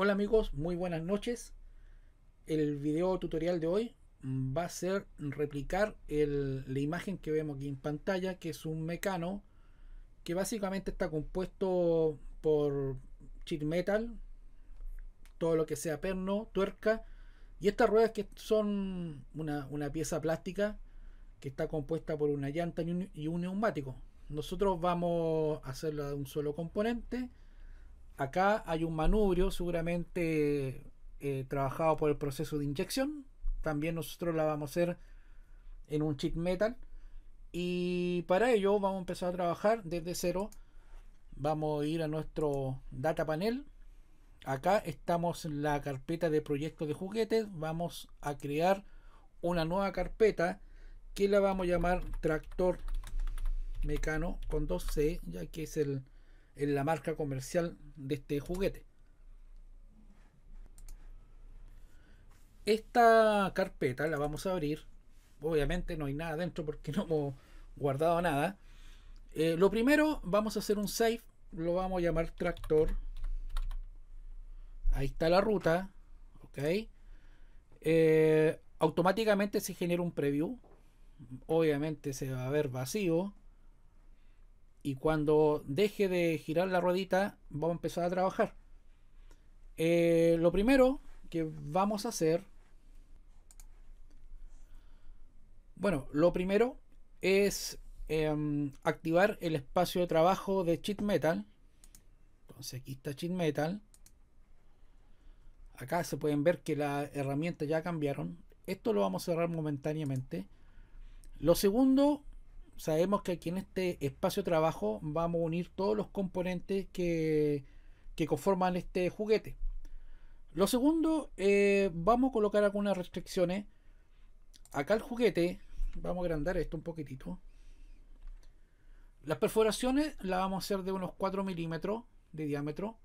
Hola amigos, muy buenas noches. El video tutorial de hoy va a ser replicar la imagen que vemos aquí en pantalla, que es un mecano que básicamente está compuesto por chip metal, todo lo que sea perno, tuerca y estas ruedas que son una, pieza plástica que está compuesta por una llanta y un, y un neumático. Nosotros vamos a hacerla de un solo componente acá hay un manubrio seguramente eh, trabajado por el proceso de inyección. También nosotros la vamos a hacer en un chip metal. Y para ello vamos a empezar a trabajar desde cero. Vamos a ir a nuestro data panel. Acá estamos en la carpeta de proyectos de juguetes. Vamos a crear una nueva carpeta que la vamos a llamar tractor mecano con 2C, ya que es el, en la marca comercial de este juguete. Esta carpeta la vamos a abrir. Obviamente no hay nada dentro porque no hemos guardado nada. Eh, lo primero, vamos a hacer un save. Lo vamos a llamar tractor. Ahí está la ruta. Ok. Eh, automáticamente se genera un preview. Obviamente se va a ver vacío y cuando deje de girar la ruedita vamos a empezar a trabajar. Eh, lo primero que vamos a hacer, bueno, lo primero es em, activar el espacio de trabajo de cheat metal. Entonces aquí está cheat metal. Acá se pueden ver que las herramientas ya cambiaron. Esto lo vamos a cerrar momentáneamente. Lo segundo sabemos que aquí en este espacio de trabajo vamos a unir todos los componentes que, conforman este juguete. Lo segundo, eh, vamos a colocar algunas restricciones. Acá el juguete, vamos a agrandar esto un poquitito. Las perforaciones las vamos a hacer de unos 4 milímetros de diámetro.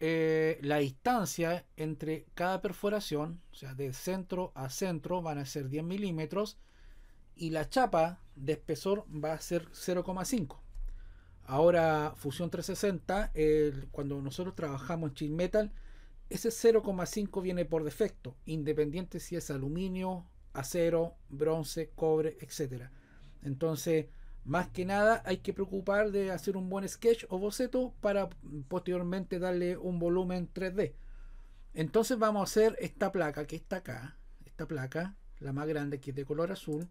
Eh, la distancia entre cada perforación, o sea, de centro a centro, van a ser 10 milímetros y la chapa de espesor va a ser 0,5. Ahora, Fusión 360, cuando nosotros trabajamos en Chin Metal, ese 0,5 viene por defecto, independiente si es aluminio, acero, bronce, cobre, etc. Entonces, más que nada, hay que preocupar de hacer un buen sketch o boceto para posteriormente darle un volumen 3D. Entonces, vamos a hacer esta placa que está acá, esta placa, la más grande que es de color azul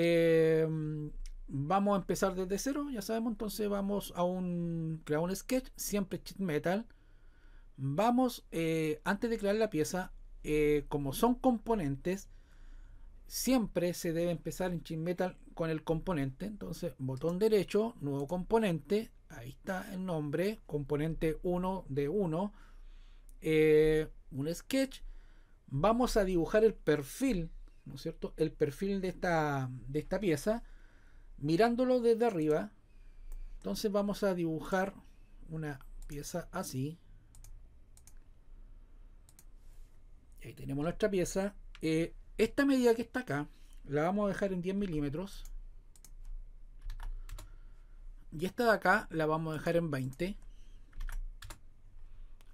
Em, vamos a empezar desde cero, ya sabemos, entonces vamos a un crear un sketch, siempre cheat metal. Vamos, eh, antes de crear la pieza, eh, como son componentes, siempre se debe empezar en cheat metal con el componente. Entonces, botón derecho, nuevo componente, ahí está el nombre, componente 1 de 1, eh, un sketch. Vamos a dibujar el perfil ¿no es cierto?, el perfil de esta, de esta pieza mirándolo desde arriba. Entonces vamos a dibujar una pieza así. Ahí tenemos nuestra pieza. Eh, esta medida que está acá la vamos a dejar en 10 milímetros. Y esta de acá la vamos a dejar en 20.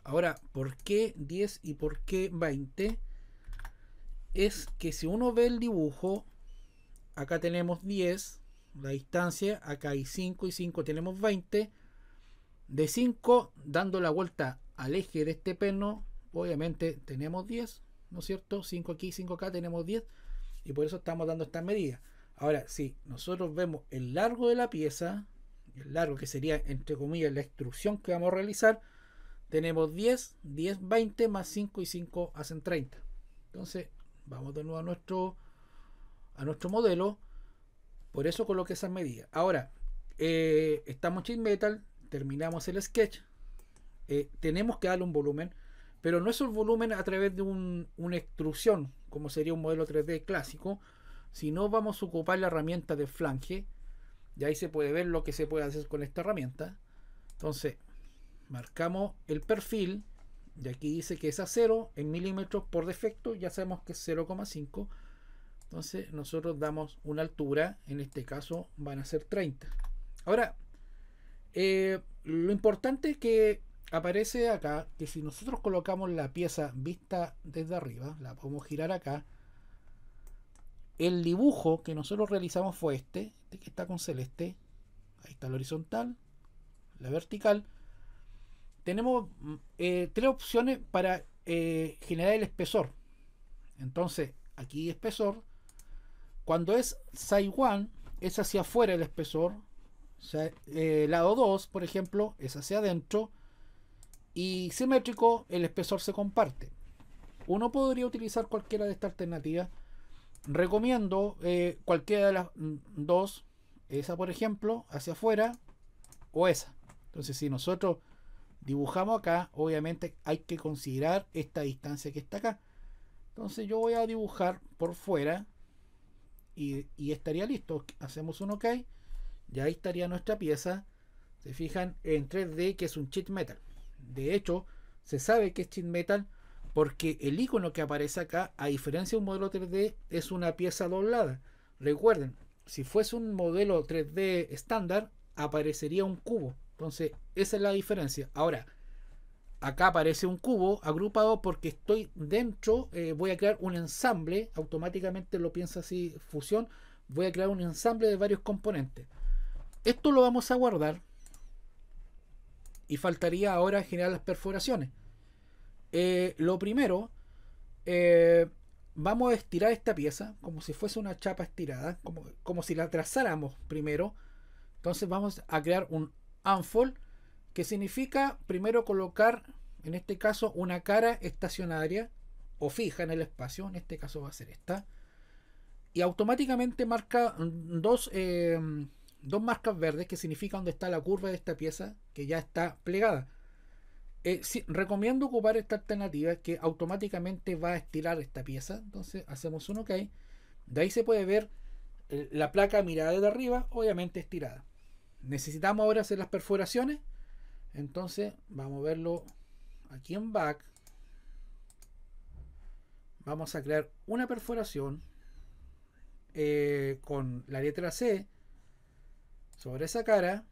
Ahora, ¿por qué 10 y por qué 20? es que si uno ve el dibujo, acá tenemos 10, la distancia, acá hay 5 y 5 tenemos 20. De 5, dando la vuelta al eje de este perno, obviamente tenemos 10, ¿no es cierto? 5 aquí, 5 acá, tenemos 10. Y por eso estamos dando esta medida Ahora, si nosotros vemos el largo de la pieza, el largo que sería, entre comillas, la extrusión que vamos a realizar, tenemos 10, 10, 20, más 5 y 5 hacen 30. Entonces, Vamos de nuevo a nuestro, a nuestro modelo. Por eso coloqué esas medidas. Ahora, eh, estamos en Metal, terminamos el sketch. Eh, tenemos que darle un volumen, pero no es un volumen a través de una extrusión, como sería un modelo 3D clásico, no vamos a ocupar la herramienta de flange. Y ahí se puede ver lo que se puede hacer con esta herramienta. Entonces, marcamos el perfil y aquí dice que es a 0 en milímetros por defecto, ya sabemos que es 0,5. Entonces nosotros damos una altura, en este caso van a ser 30. Ahora, eh, lo importante que aparece acá, que si nosotros colocamos la pieza vista desde arriba, la podemos girar acá, el dibujo que nosotros realizamos fue este, este que está con celeste, ahí está el horizontal, la vertical, tenemos mm, eh, tres opciones para eh, generar el espesor. Entonces, aquí espesor. Cuando es side 1, es hacia afuera el espesor. Eh, lado 2, por ejemplo, es hacia adentro. Y simétrico, el espesor se comparte. Uno podría utilizar cualquiera de estas alternativas. Recomiendo cualquiera de las mm, dos. Esa, por ejemplo, hacia afuera. O esa. Entonces, si nosotros dibujamos acá, obviamente hay que considerar esta distancia que está acá. Entonces yo voy a dibujar por fuera y, estaría listo. Hacemos un OK. Y ahí estaría nuestra pieza. Se fijan en 3D que es un cheat metal. De hecho, se sabe que es cheat metal porque el icono que aparece acá, a diferencia de un modelo 3D, es una pieza doblada. Recuerden, si fuese un modelo 3D estándar, aparecería un cubo. Entonces, esa es la diferencia. Ahora, acá aparece un cubo agrupado porque estoy dentro, eh, voy a crear un ensamble, automáticamente lo piensa así, fusión, voy a crear un ensamble de varios componentes. Esto lo vamos a guardar y faltaría ahora generar las perforaciones. Eh, lo primero, eh, vamos a estirar esta pieza como si fuese una chapa estirada, como, como si la trazáramos primero. Entonces vamos a crear un Unfold, que significa primero colocar, en este caso, una cara estacionaria o fija en el espacio, en este caso va a ser esta, y automáticamente marca dos, eh, dos marcas verdes que significa donde está la curva de esta pieza que ya está plegada. Eh, recomiendo ocupar esta alternativa que automáticamente va a estirar esta pieza. Entonces hacemos un OK. De ahí se puede ver eh, la placa mirada de arriba, obviamente estirada necesitamos ahora hacer las perforaciones. Entonces vamos a verlo aquí en back. Vamos a crear una perforación eh, con la letra C sobre esa cara.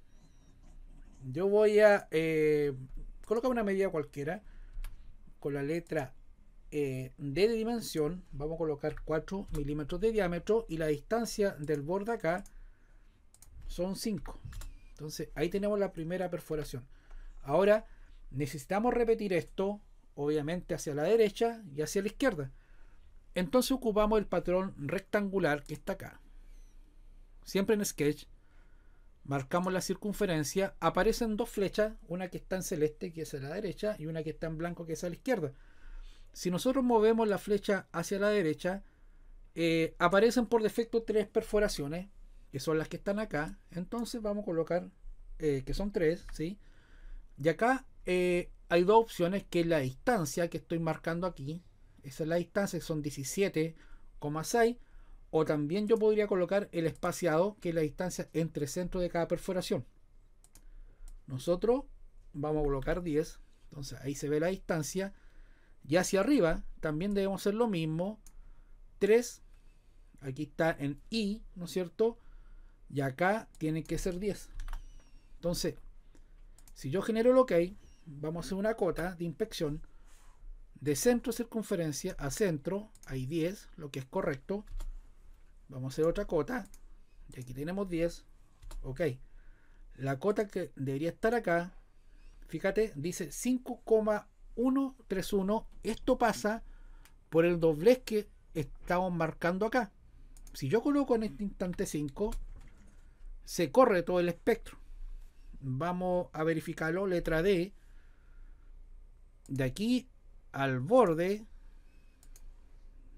Yo voy a eh, colocar una medida cualquiera con la letra eh, D de dimensión. Vamos a colocar 4 milímetros de diámetro y la distancia del borde acá son 5. Entonces ahí tenemos la primera perforación. Ahora necesitamos repetir esto, obviamente hacia la derecha y hacia la izquierda. Entonces ocupamos el patrón rectangular que está acá. Siempre en Sketch, marcamos la circunferencia, aparecen dos flechas, una que está en celeste, que es a la derecha, y una que está en blanco, que es a la izquierda. Si nosotros movemos la flecha hacia la derecha, eh, aparecen por defecto tres perforaciones, que son las que están acá. Entonces vamos a colocar eh, que son tres, ¿sí? Y acá eh, hay dos opciones, que la distancia que estoy marcando aquí. Esa es la distancia, que son 17,6. O también yo podría colocar el espaciado, que es la distancia entre centro de cada perforación. Nosotros vamos a colocar 10. Entonces ahí se ve la distancia. Y hacia arriba también debemos hacer lo mismo. 3. Aquí está en I, ¿no es cierto? Y acá tiene que ser 10. Entonces, si yo genero el OK, vamos a hacer una cota de inspección de centro circunferencia a centro. Hay 10, lo que es correcto. Vamos a hacer otra cota. Y aquí tenemos 10. OK. La cota que debería estar acá, fíjate, dice 5,131. Esto pasa por el doblez que estamos marcando acá. Si yo coloco en este instante 5, se corre todo el espectro. Vamos a verificarlo. Letra D. De aquí al borde.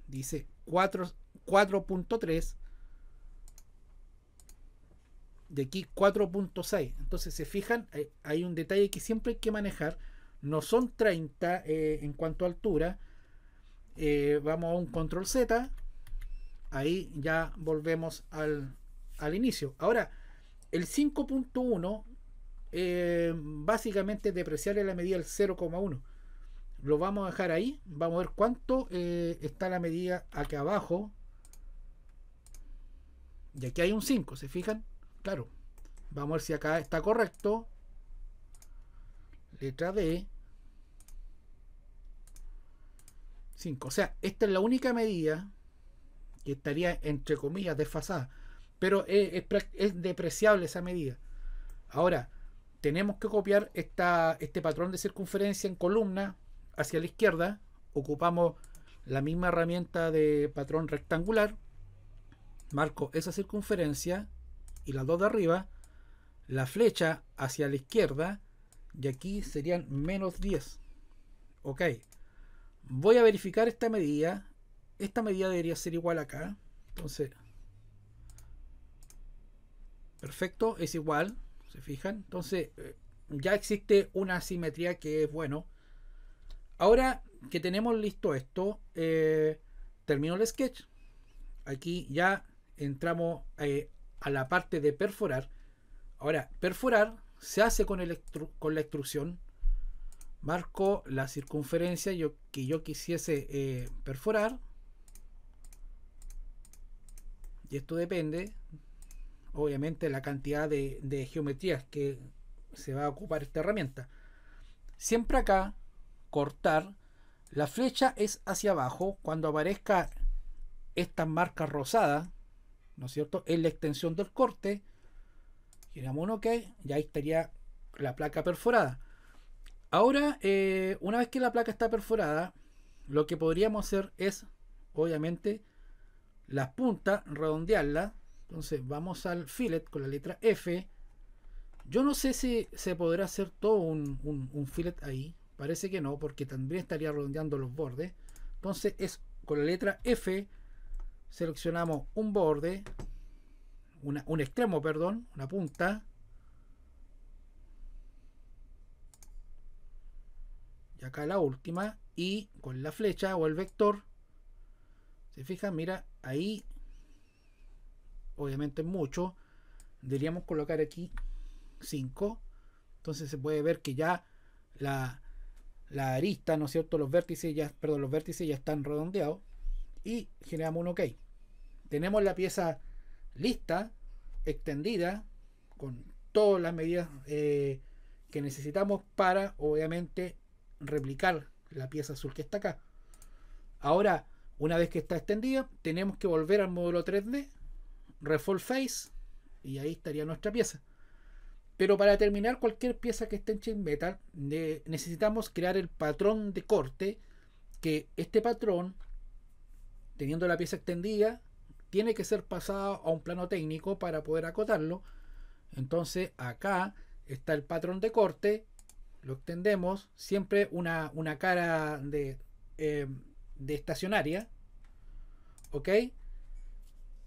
Dice 4.3. De aquí 4.6. Entonces se fijan, hay, un detalle que siempre hay que manejar. No son 30 eh, en cuanto a altura. Eh, vamos a un control Z. Ahí ya volvemos al, al inicio. Ahora, el 5.1 eh, básicamente depreciarle la medida del 0,1. Lo vamos a dejar ahí. Vamos a ver cuánto eh, está la medida aquí abajo. Y aquí hay un 5, ¿se fijan? Claro. Vamos a ver si acá está correcto. Letra D. 5. O sea, esta es la única medida que estaría, entre comillas, desfasada pero es, depreciable esa medida. Ahora, tenemos que copiar este patrón de circunferencia en columna hacia la izquierda. Ocupamos la misma herramienta de patrón rectangular. Marco esa circunferencia y las dos de arriba. La flecha hacia la izquierda. Y aquí serían menos 10. Ok. Voy a verificar esta medida. Esta medida debería ser igual acá. Entonces perfecto, es igual, se fijan. Entonces eh, ya existe una asimetría que es bueno. Ahora que tenemos listo esto, eh, termino el sketch. Aquí ya entramos eh, a la parte de perforar. Ahora, perforar se hace con, la extrusión. Marco la circunferencia que yo quisiese perforar. Y esto depende obviamente la cantidad de, geometrías que se va a ocupar esta herramienta. Siempre acá, cortar, la flecha es hacia abajo. Cuando aparezca esta marca rosada, ¿no es cierto? en la extensión del corte. Giramos un OK y ahí estaría la placa perforada. Ahora, eh, una vez que la placa está perforada, lo que podríamos hacer es, obviamente, la punta redondearla entonces vamos al fillet con la letra F. Yo no sé si se podrá hacer todo un, un, fillet ahí. Parece que no, porque también estaría redondeando los bordes. Entonces es con la letra F seleccionamos un borde, un extremo, perdón, una punta. Y acá la última. Y con la flecha o el vector, se fijan, mira, ahí obviamente mucho, deberíamos colocar aquí 5. Entonces se puede ver que ya la, arista, ¿no es cierto? Los vértices ya, perdón, los vértices ya están redondeados y generamos un OK. Tenemos la pieza lista, extendida, con todas las medidas eh, que necesitamos para, obviamente, replicar la pieza azul que está acá. Ahora, una vez que está extendida, tenemos que volver al módulo 3D refold Face y ahí estaría nuestra pieza. Pero para terminar cualquier pieza que esté en chain metal, necesitamos crear el patrón de corte, que este patrón, teniendo la pieza extendida, tiene que ser pasado a un plano técnico para poder acotarlo. Entonces acá está el patrón de corte, lo extendemos, siempre una, cara de, eh, de estacionaria, ¿ok?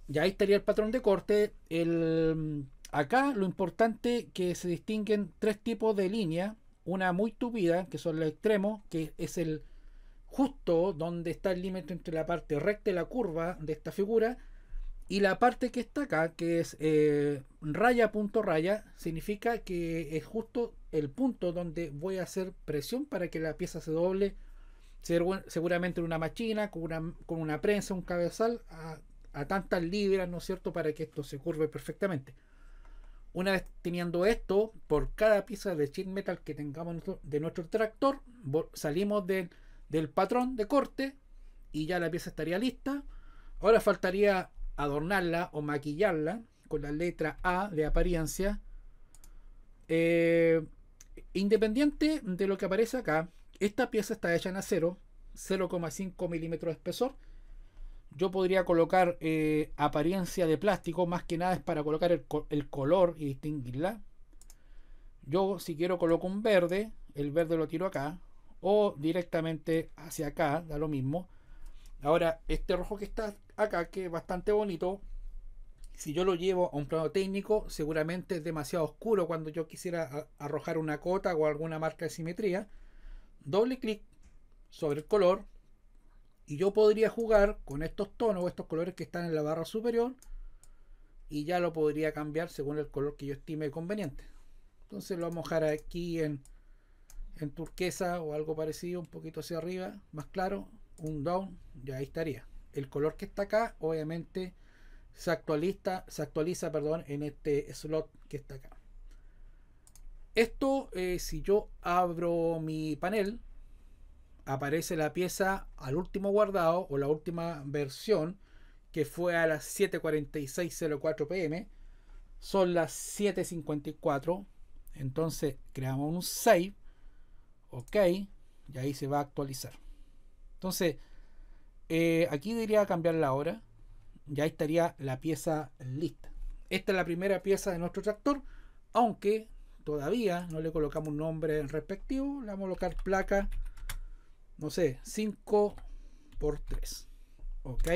Ya ahí estaría el patrón de corte. El, acá lo importante que se distinguen tres tipos de línea. Una muy tupida, que son los extremos, que es el justo donde está el límite entre la parte recta y la curva de esta figura. Y la parte que está acá, que es eh, raya punto raya, significa que es justo el punto donde voy a hacer presión para que la pieza se doble seguramente en una máquina con una, con una prensa, un cabezal, a, a tantas libras, ¿no es cierto?, para que esto se curve perfectamente. Una vez teniendo esto, por cada pieza de chip metal que tengamos de nuestro tractor, salimos del, patrón de corte y ya la pieza estaría lista. Ahora faltaría adornarla o maquillarla con la letra A de apariencia. Eh, independiente de lo que aparece acá, esta pieza está hecha en acero, 0,5 milímetros de espesor yo podría colocar eh, apariencia de plástico, más que nada es para colocar el, el, color y distinguirla. Yo si quiero coloco un verde, el verde lo tiro acá, o directamente hacia acá, da lo mismo. Ahora, este rojo que está acá, que es bastante bonito, si yo lo llevo a un plano técnico, seguramente es demasiado oscuro cuando yo quisiera arrojar una cota o alguna marca de simetría. Doble clic sobre el color, y yo podría jugar con estos tonos o estos colores que están en la barra superior. Y ya lo podría cambiar según el color que yo estime conveniente. Entonces lo vamos a mojar aquí en, en turquesa o algo parecido, un poquito hacia arriba, más claro, un down, ya ahí estaría. El color que está acá, obviamente, se actualiza, se actualiza perdón, en este slot que está acá. Esto, eh, si yo abro mi panel, aparece la pieza al último guardado o la última versión que fue a las 7.46.04 pm. Son las 7.54. Entonces creamos un save. Ok. Y ahí se va a actualizar. Entonces, eh, aquí diría cambiar la hora. Ya estaría la pieza lista. Esta es la primera pieza de nuestro tractor. Aunque todavía no le colocamos un nombre respectivo. Le vamos a colocar placa no sé, 5 por 3. ¿Ok?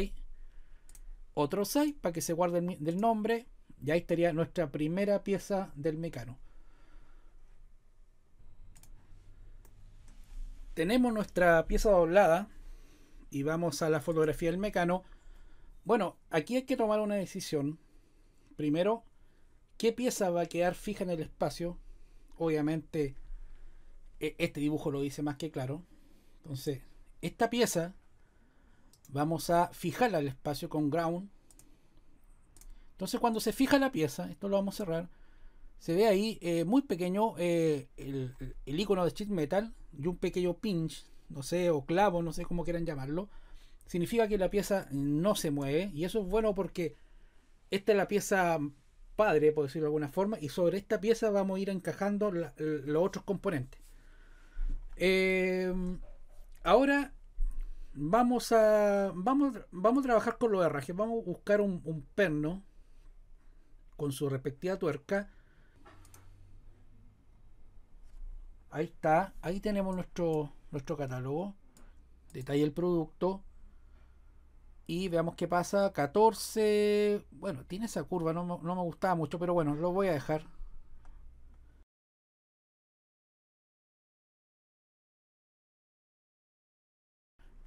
Otro 6 para que se guarde el, del nombre. Y ahí estaría nuestra primera pieza del mecano. Tenemos nuestra pieza doblada y vamos a la fotografía del mecano. Bueno, aquí hay que tomar una decisión. Primero, ¿qué pieza va a quedar fija en el espacio? Obviamente, e, este dibujo lo dice más que claro. Entonces, esta pieza vamos a fijarla al espacio con ground. Entonces, cuando se fija la pieza, esto lo vamos a cerrar, se ve ahí eh, muy pequeño eh, el, icono de sheet metal y un pequeño pinch, no sé, o clavo, no sé cómo quieran llamarlo. Significa que la pieza no se mueve y eso es bueno porque esta es la pieza padre, por decirlo de alguna forma, y sobre esta pieza vamos a ir encajando los otros componentes. Eh, Ahora vamos a, vamos, vamos a trabajar con los herrajes. Vamos a buscar un, perno con su respectiva tuerca. Ahí está, ahí tenemos nuestro, nuestro catálogo. Detalle el producto. Y veamos qué pasa. 14. Bueno, tiene esa curva, no me gustaba mucho, pero bueno, lo voy a dejar.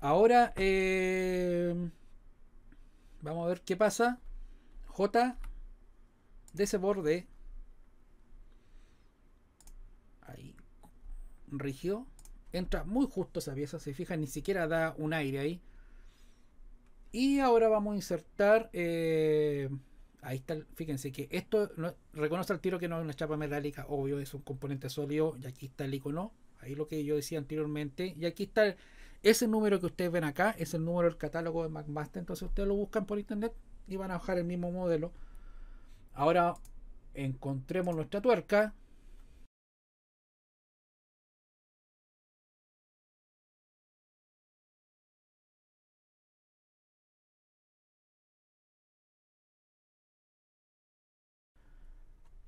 Ahora eh, vamos a ver qué pasa. J de ese borde. Ahí. Rigió. Entra muy justo esa pieza. Se fijan, ni siquiera da un aire ahí. Y ahora vamos a insertar. Eh, ahí está. Fíjense que esto reconoce el tiro que no es una chapa metálica. Obvio, es un componente sólido. Y aquí está el icono. Ahí lo que yo decía anteriormente. Y aquí está el ese número que ustedes ven acá es el número del catálogo de McMaster. Entonces ustedes lo buscan por internet y van a bajar el mismo modelo. Ahora encontremos nuestra tuerca.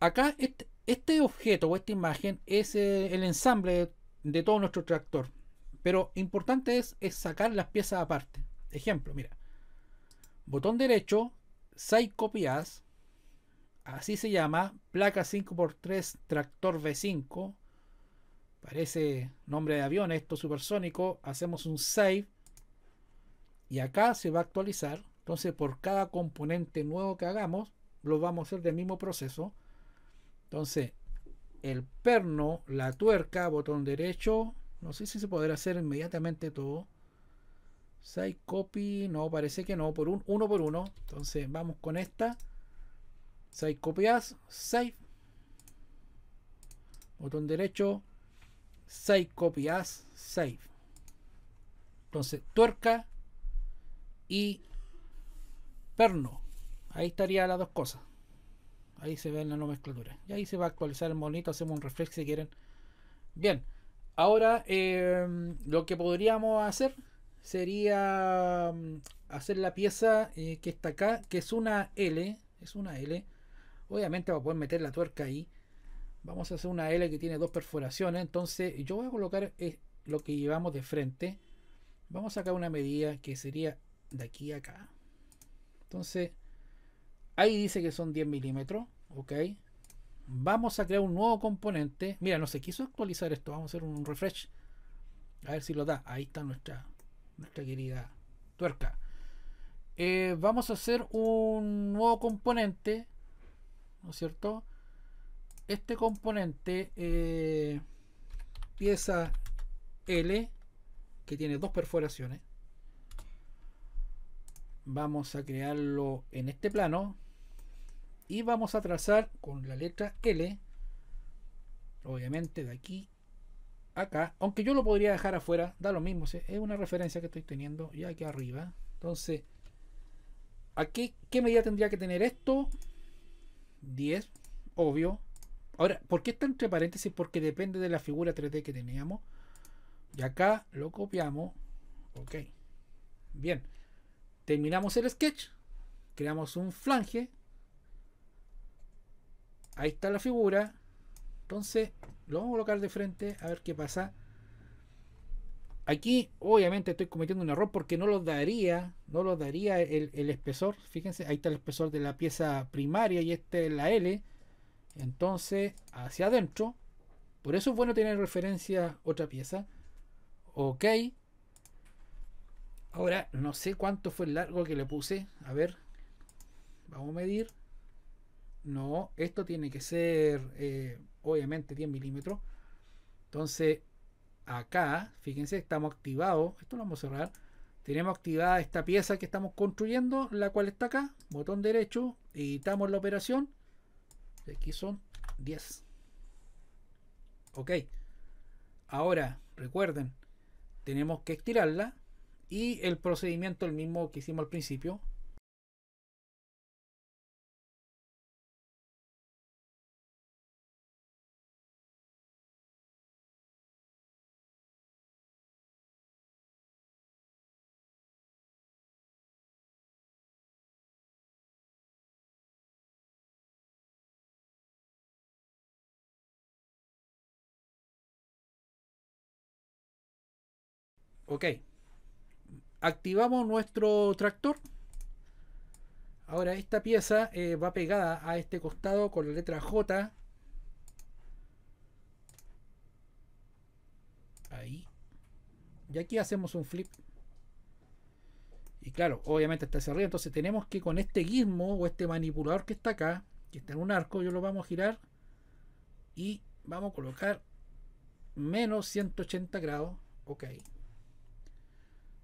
Acá este, este objeto o esta imagen es eh, el ensamble de todo nuestro tractor. Pero importante es, sacar las piezas aparte. Ejemplo, mira. Botón derecho, 6 copias. Así se llama. Placa 5x3 tractor V5. Parece nombre de avión esto supersónico. Hacemos un save. Y acá se va a actualizar. Entonces por cada componente nuevo que hagamos, lo vamos a hacer del mismo proceso. Entonces, el perno, la tuerca, botón derecho, no sé si se podrá hacer inmediatamente todo. Side copy, no, parece que no, por un, uno por uno. Entonces vamos con esta. Side copias, save. Botón derecho, save copias, save. Entonces tuerca y perno. Ahí estaría las dos cosas. Ahí se ve en la nomenclatura. Y ahí se va a actualizar el monito. Hacemos un reflex si quieren. Bien. Ahora, em, lo que podríamos hacer sería mm, hacer la pieza eh, que está acá, que es una L. Es una L. Obviamente va a poder meter la tuerca ahí. Vamos a hacer una L que tiene dos perforaciones. Entonces yo voy a colocar eh, lo que llevamos de frente. Vamos a sacar una medida que sería de aquí a acá. Entonces, ahí dice que son 10 milímetros. Ok vamos a crear un nuevo componente. Mira, no se quiso actualizar esto. Vamos a hacer un refresh. A ver si lo da. Ahí está nuestra, nuestra querida tuerca. Eh, vamos a hacer un nuevo componente. ¿No es cierto? Este componente, eh, pieza L, que tiene dos perforaciones. Vamos a crearlo en este plano y vamos a trazar con la letra L obviamente de aquí acá aunque yo lo podría dejar afuera da lo mismo es una referencia que estoy teniendo ya aquí arriba entonces aquí qué medida tendría que tener esto 10 obvio ahora ¿por qué está entre paréntesis? porque depende de la figura 3D que teníamos y acá lo copiamos ok bien terminamos el sketch creamos un flange Ahí está la figura. Entonces, lo vamos a colocar de frente a ver qué pasa. Aquí, obviamente, estoy cometiendo un error porque no lo daría, no lo daría el, el espesor. Fíjense, ahí está el espesor de la pieza primaria y este es la L. Entonces, hacia adentro. Por eso es bueno tener referencia otra pieza. Ok. Ahora, no sé cuánto fue el largo que le puse. A ver. Vamos a medir. No, esto tiene que ser eh, obviamente 10 milímetros. Entonces, acá, fíjense, estamos activados. Esto lo vamos a cerrar. Tenemos activada esta pieza que estamos construyendo, la cual está acá. Botón derecho, editamos la operación. Aquí son 10. Ok. Ahora, recuerden, tenemos que estirarla y el procedimiento el mismo que hicimos al principio. Ok. Activamos nuestro tractor. Ahora esta pieza eh, va pegada a este costado con la letra J. Ahí. Y aquí hacemos un flip. Y claro, obviamente está hacia Entonces tenemos que con este guismo o este manipulador que está acá, que está en un arco, yo lo vamos a girar. Y vamos a colocar menos 180 grados. Ok.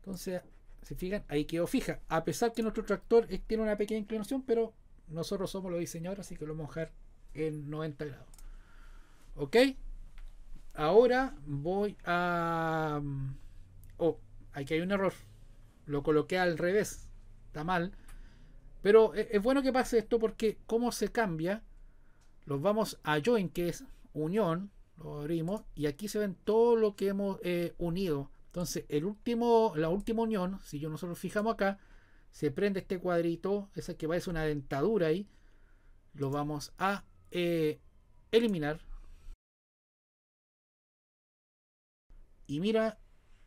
Entonces, si fijan, ahí quedó fija. A pesar que nuestro tractor tiene una pequeña inclinación, pero nosotros somos los diseñadores, así que lo vamos a dejar en 90 grados. ¿Ok? Ahora voy a... Mm, oh, aquí hay un error. Lo coloqué al revés. Está mal. Pero eh, es bueno que pase esto porque cómo se cambia. Los vamos a join, que es unión. Lo abrimos. Y aquí se ven todo lo que hemos eh, unido. Entonces, el último, la última unión, si yo nosotros fijamos acá, se prende este cuadrito, esa que va es una dentadura ahí, lo vamos a eh, eliminar. Y mira,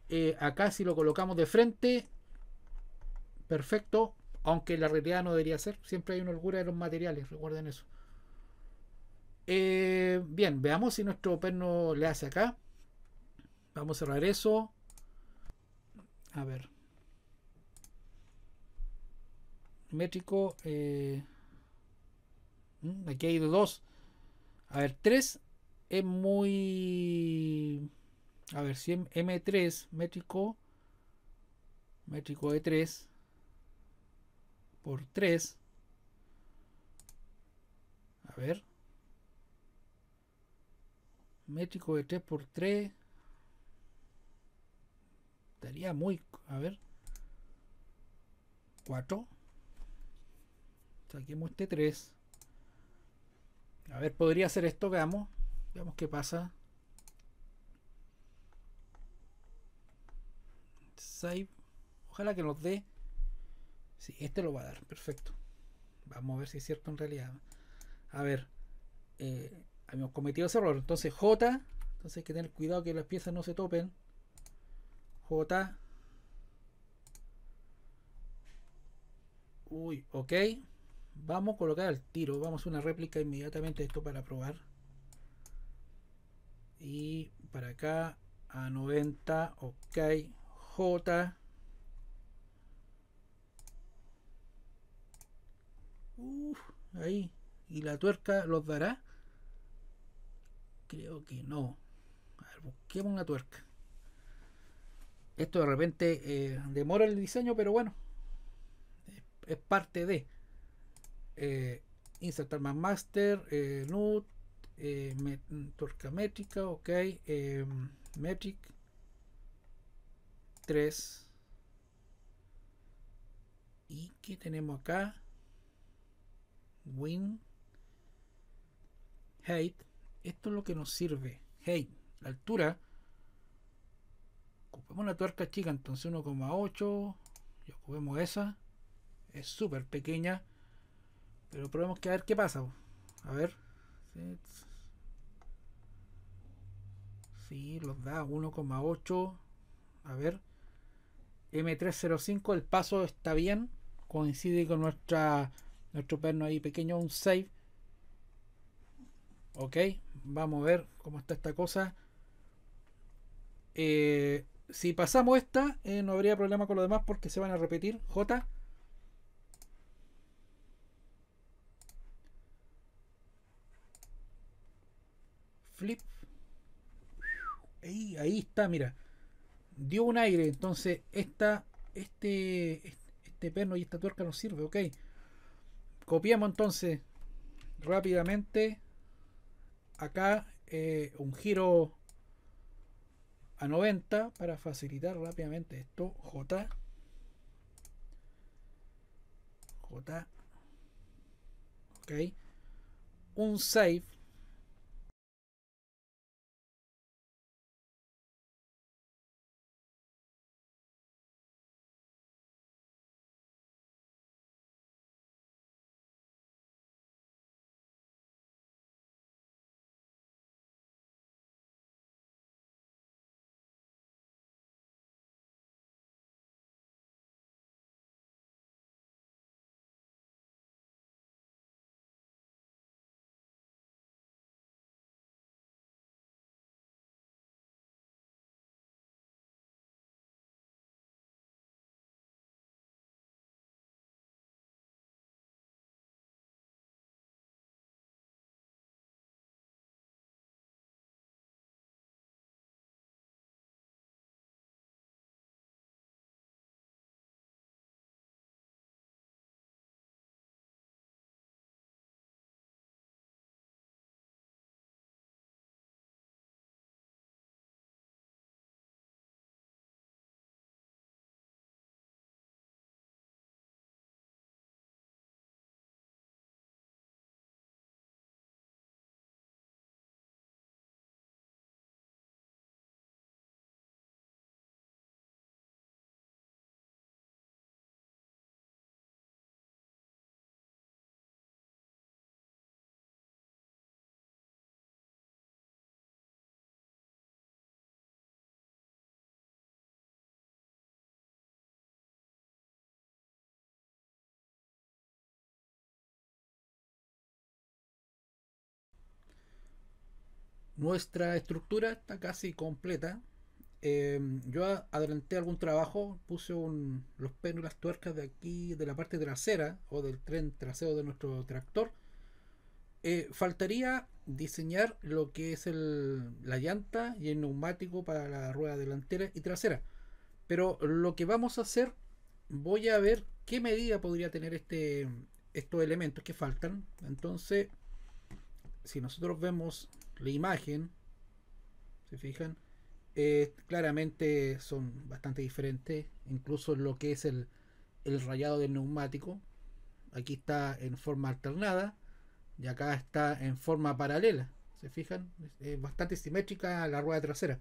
eh, acá si lo colocamos de frente, perfecto, aunque la realidad no debería ser, siempre hay una holgura de los materiales, recuerden eso. Eh, bien, veamos si nuestro perno le hace acá. Vamos a cerrar eso a ver. Métrico. Eh, mm, aquí hay dos. A ver, 3 es muy. A ver, si M3, métrico. Métrico de 3. Por 3. A ver. Métrico de 3 por 3. Estaría muy a ver. 4. Saquemos este 3. A ver, podría ser esto, veamos. Veamos qué pasa. Save. Ojalá que nos dé. si, este lo va a dar. Perfecto. Vamos a ver si es cierto en realidad. A ver. Eh, habíamos cometido ese error. Entonces J. Entonces hay que tener cuidado que las piezas no se topen. J. Uy, ok. Vamos a colocar el tiro. Vamos a una réplica inmediatamente esto para probar. Y para acá a 90. Ok. J. ahí. ¿Y la tuerca los dará? Creo que no. A ver, busquemos una tuerca. Esto de repente eh, demora el diseño, pero bueno, es parte de eh, insertar más master, eh, eh torca métrica, ok, eh, metric 3. ¿Y qué tenemos acá? Win, height. Esto es lo que nos sirve. Height, la altura. Ocupemos la tuerca chica, entonces 1,8. Y ocupemos esa es súper pequeña. Pero probemos que a ver qué pasa. A ver. Sí, los da 1,8. A ver. M305, el paso está bien. Coincide con nuestra nuestro perno ahí pequeño, un save. Ok, vamos a ver cómo está esta cosa. Eh, si pasamos esta, eh, no habría problema con lo demás porque se van a repetir. J. flip. Ahí, está, mira. Dio un aire, entonces esta, este, este perno y esta tuerca nos sirve, ok. Copiamos entonces rápidamente acá eh, un giro a 90 para facilitar rápidamente esto. J. J. Ok. Un save Nuestra estructura está casi completa. Eh, yo adelanté algún trabajo, puse los penos las tuercas de aquí, de la parte trasera o del tren trasero de nuestro tractor. Eh, faltaría diseñar lo que es la llanta y el neumático para la rueda delantera y trasera. Pero lo que vamos a hacer, voy a ver qué medida podría tener este, estos elementos que faltan. Entonces, si nosotros vemos la imagen, se fijan, eh, claramente son bastante diferentes, incluso lo que es el, el rayado del neumático, aquí está en forma alternada y acá está en forma paralela, se fijan, es bastante simétrica la rueda trasera.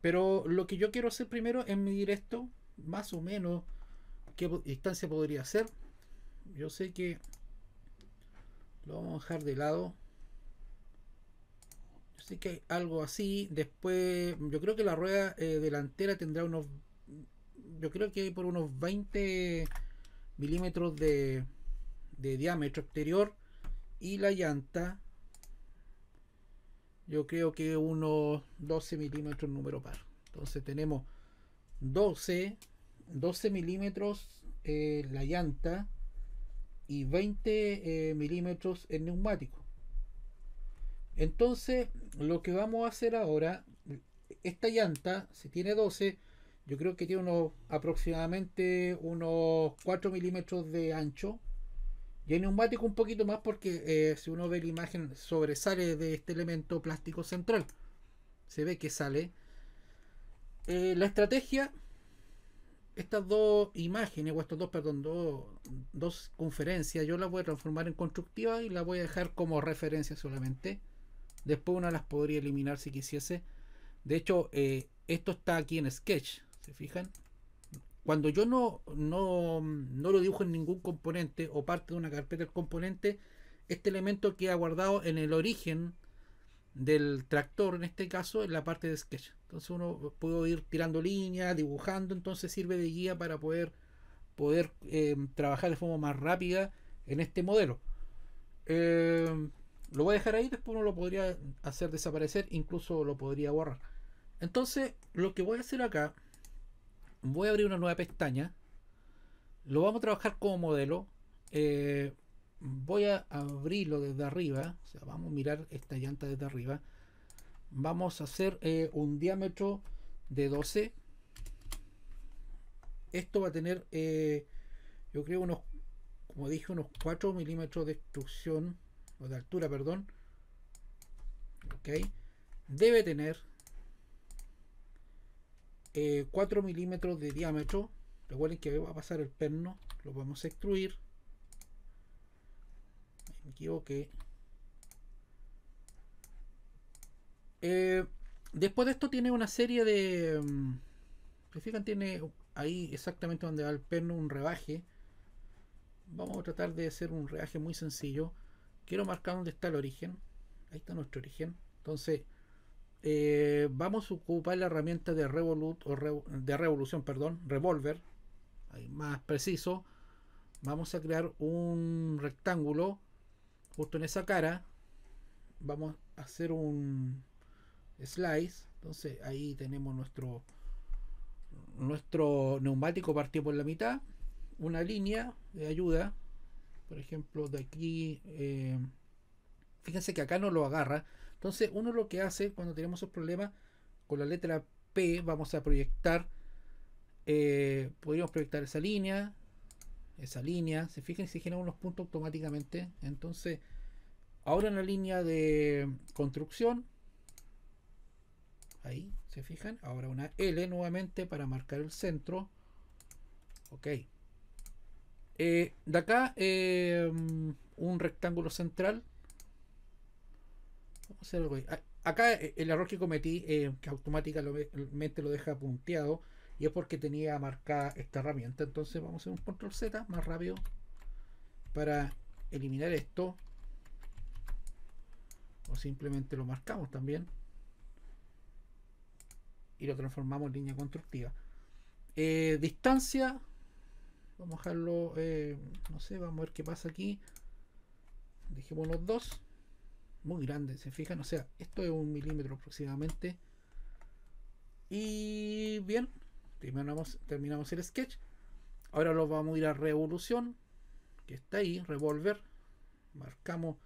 Pero lo que yo quiero hacer primero es medir esto, más o menos, qué distancia podría ser. Yo sé que lo vamos a dejar de lado Así que algo así. Después, yo creo que la rueda eh, delantera tendrá unos. Yo creo que por unos 20 milímetros de, diámetro exterior. Y la llanta, yo creo que unos 12 milímetros número par. Entonces tenemos 12, 12 milímetros eh, la llanta y 20 eh, milímetros el neumático. Entonces, lo que vamos a hacer ahora, esta llanta, si tiene 12, yo creo que tiene unos aproximadamente unos 4 milímetros de ancho. Y el neumático un poquito más porque eh, si uno ve la imagen sobresale de este elemento plástico central. Se ve que sale. Eh, la estrategia, estas dos imágenes, o estas dos, perdón, dos, dos conferencias, yo las voy a transformar en constructiva y las voy a dejar como referencia solamente. Después uno las podría eliminar si quisiese. De hecho, eh, esto está aquí en Sketch. ¿Se fijan? Cuando yo no, no, lo dibujo en ningún componente o parte de una carpeta del componente, este elemento queda guardado en el origen del tractor, en este caso, en la parte de Sketch. Entonces uno puede ir tirando líneas, dibujando, entonces sirve de guía para poder, poder eh, trabajar de forma más rápida en este modelo. Eh, lo voy a dejar ahí, después uno lo podría hacer desaparecer, incluso lo podría borrar. Entonces, lo que voy a hacer acá, voy a abrir una nueva pestaña. Lo vamos a trabajar como modelo. Eh, voy a abrirlo desde arriba. O sea, vamos a mirar esta llanta desde arriba. Vamos a hacer eh, un diámetro de 12. Esto va a tener, eh, yo creo, unos, como dije, unos 4 milímetros de extrusión de altura, perdón, ok, debe tener 4 eh, milímetros de diámetro. Recuerden que va a pasar el perno, lo vamos a extruir. Me equivoqué. Eh, después de esto tiene una serie de... Mm, Se fijan, tiene ahí exactamente donde va el perno un rebaje. Vamos a tratar de hacer un rebaje muy sencillo quiero marcar dónde está el origen. Ahí está nuestro origen. Entonces, eh, vamos a ocupar la herramienta de, Revolut, o de revolución, perdón, revolver, ahí más preciso. Vamos a crear un rectángulo justo en esa cara. Vamos a hacer un slice. Entonces ahí tenemos nuestro nuestro neumático partido por la mitad, una línea de ayuda por ejemplo, de aquí, eh, fíjense que acá no lo agarra. Entonces, uno lo que hace cuando tenemos un problema con la letra P, vamos a proyectar, eh, podríamos proyectar esa línea, esa línea. Se fijan, se generan unos puntos automáticamente. Entonces, ahora en la línea de construcción, ahí, se fijan, ahora una L nuevamente para marcar el centro. Ok. Eh, de acá, em, un rectángulo central. Acá eh, el error que cometí, eh, que automáticamente lo deja punteado, y es porque tenía marcada esta herramienta. Entonces vamos a hacer un control Z más rápido para eliminar esto. O simplemente lo marcamos también. Y lo transformamos en línea constructiva. distancia Vamos a dejarlo, eh, no sé, vamos a ver qué pasa aquí. Dejemos los dos. Muy grandes, se fijan, o sea, esto es un milímetro aproximadamente. Y bien, terminamos, terminamos el sketch. Ahora lo vamos a ir a revolución, que está ahí, revolver. Marcamos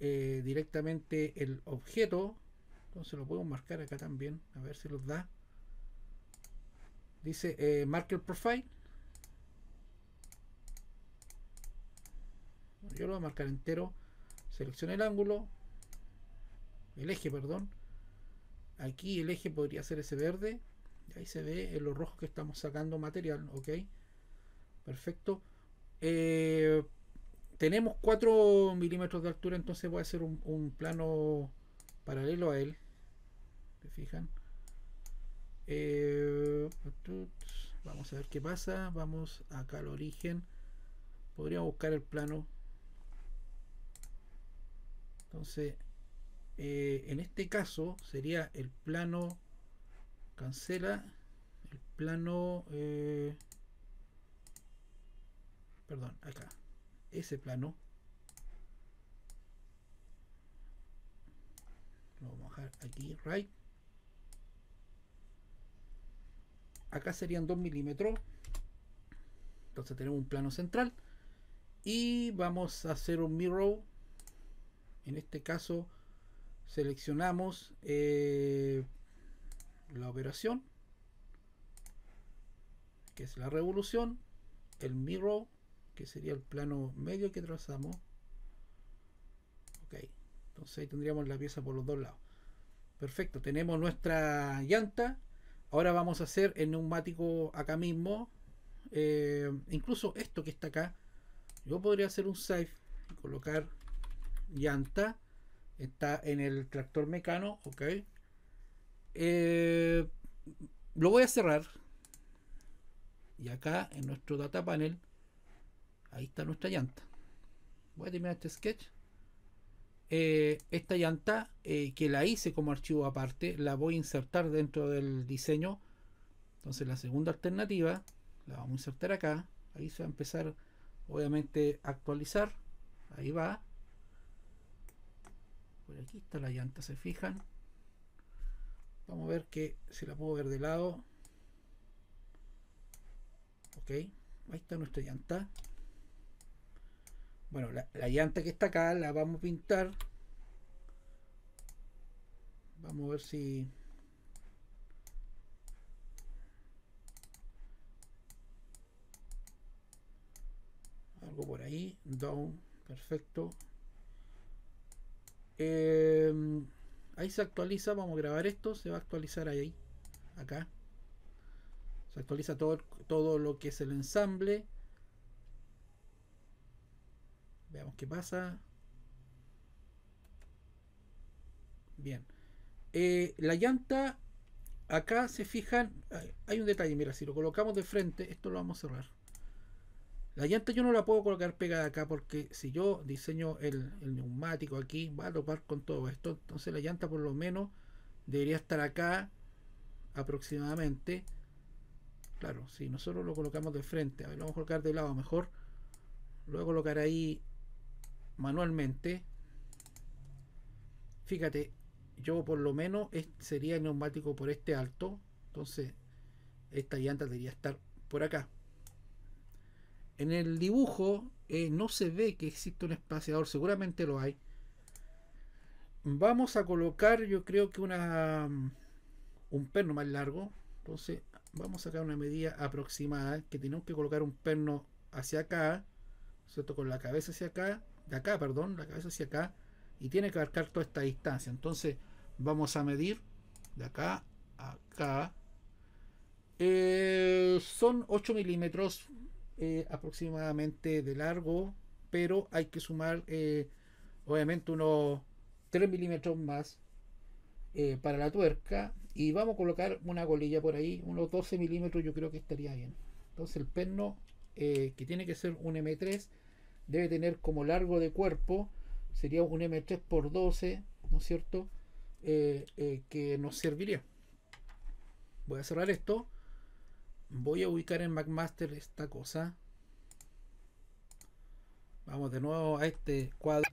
eh, directamente el objeto. Entonces lo podemos marcar acá también, a ver si nos da. Dice eh, Marker Profile yo lo voy a marcar entero selecciona el ángulo el eje perdón aquí el eje podría ser ese verde y ahí se ve en los rojos que estamos sacando material ok perfecto eh, tenemos 4 milímetros de altura entonces voy a hacer un, plano paralelo a él ¿Se fijan? Eh, vamos a ver qué pasa vamos acá al origen podría buscar el plano entonces, eh, en este caso sería el plano cancela, el plano, eh, perdón, acá, ese plano. Lo vamos a dejar aquí, right. Acá serían 2 milímetros. Entonces tenemos un plano central. Y vamos a hacer un mirror en este caso seleccionamos eh, la operación, que es la revolución, el mirror, que sería el plano medio que trazamos. Ok, entonces ahí tendríamos la pieza por los dos lados. Perfecto, tenemos nuestra llanta. Ahora vamos a hacer el neumático acá mismo. Eh, incluso esto que está acá, yo podría hacer un save y colocar llanta, está en el tractor mecano, ok. Eh, lo voy a cerrar. Y acá en nuestro data panel, ahí está nuestra llanta. Voy a terminar este sketch. Eh, esta llanta eh, que la hice como archivo aparte, la voy a insertar dentro del diseño. Entonces la segunda alternativa la vamos a insertar acá. Ahí se va a empezar, obviamente, a actualizar. Ahí va aquí está la llanta, se fijan. Vamos a ver que si la puedo ver de lado. Ok, ahí está nuestra llanta. Bueno, la, la llanta que está acá la vamos a pintar. Vamos a ver si... Algo por ahí. Down. Perfecto. Em, ahí se actualiza, vamos a grabar esto, se va a actualizar ahí, acá. Se actualiza todo, todo lo que es el ensamble. Veamos qué pasa. Bien. Eh, la llanta, acá se fijan, hay un detalle, mira, si lo colocamos de frente, esto lo vamos a cerrar. La llanta yo no la puedo colocar pegada acá porque si yo diseño el, neumático aquí va a topar con todo esto. Entonces la llanta por lo menos debería estar acá aproximadamente. Claro, si nosotros lo colocamos de frente, a ver, lo vamos a colocar de lado mejor. Lo voy a colocar ahí manualmente. Fíjate, yo por lo menos sería el neumático por este alto. Entonces esta llanta debería estar por acá. En el dibujo eh, no se ve que existe un espaciador, seguramente lo hay. Vamos a colocar, yo creo que una mm, un perno más largo. Entonces, vamos a sacar una medida aproximada que tenemos que colocar un perno hacia acá, Con la cabeza hacia acá, de acá, perdón, la cabeza hacia acá, y tiene que abarcar toda esta distancia. Entonces, vamos a medir de acá a acá. Eh, son 8 milímetros eh, aproximadamente de largo, pero hay que sumar eh, obviamente unos 3 milímetros más eh, para la tuerca y vamos a colocar una golilla por ahí, unos 12 milímetros yo creo que estaría bien. Entonces el perno que tiene que ser un M3 debe tener como largo de cuerpo, sería un M3 por 12, ¿no es cierto? que nos serviría. Voy a cerrar esto voy a ubicar en McMaster esta cosa. Vamos de nuevo a este cuadro.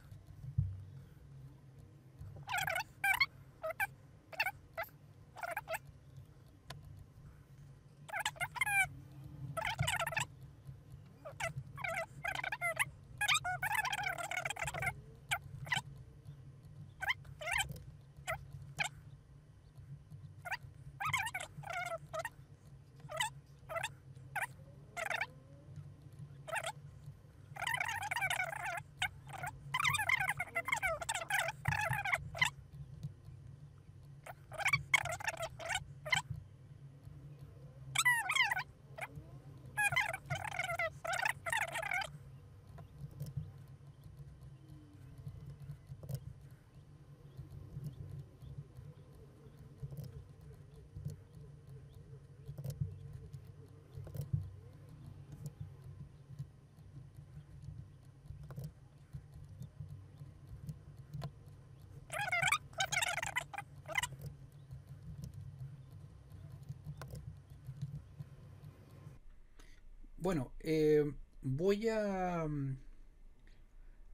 Bueno, eh, voy a, mm,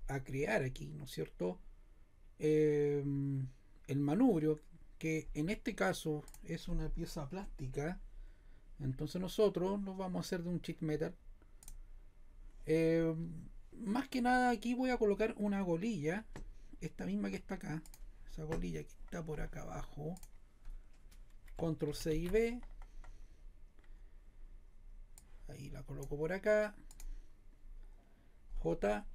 a crear aquí, ¿no es cierto? Em, el manubrio, que en este caso es una pieza plástica. Entonces nosotros lo vamos a hacer de un cheat metal. Em, más que nada aquí voy a colocar una golilla. Esta misma que está acá. Esa golilla que está por acá abajo. Control C y B coloco por acá. J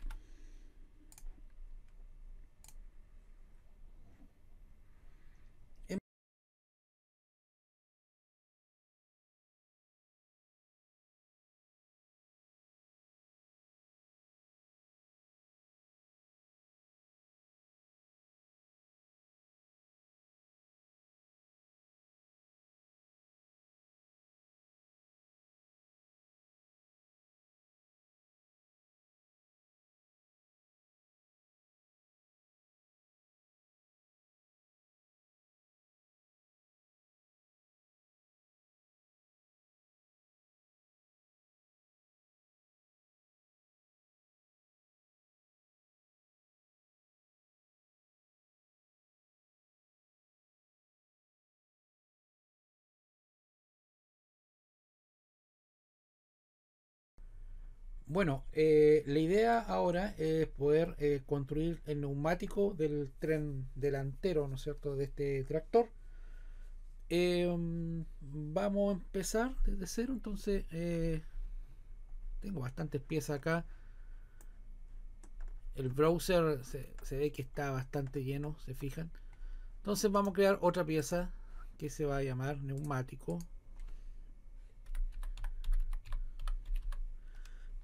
Bueno, eh, la idea ahora es poder eh, construir el neumático del tren delantero, ¿no es cierto?, de este tractor. Em, vamos a empezar desde cero, entonces eh, tengo bastantes piezas acá. El browser se ve que está bastante lleno, se fijan. Entonces vamos a crear otra pieza que se va a llamar neumático.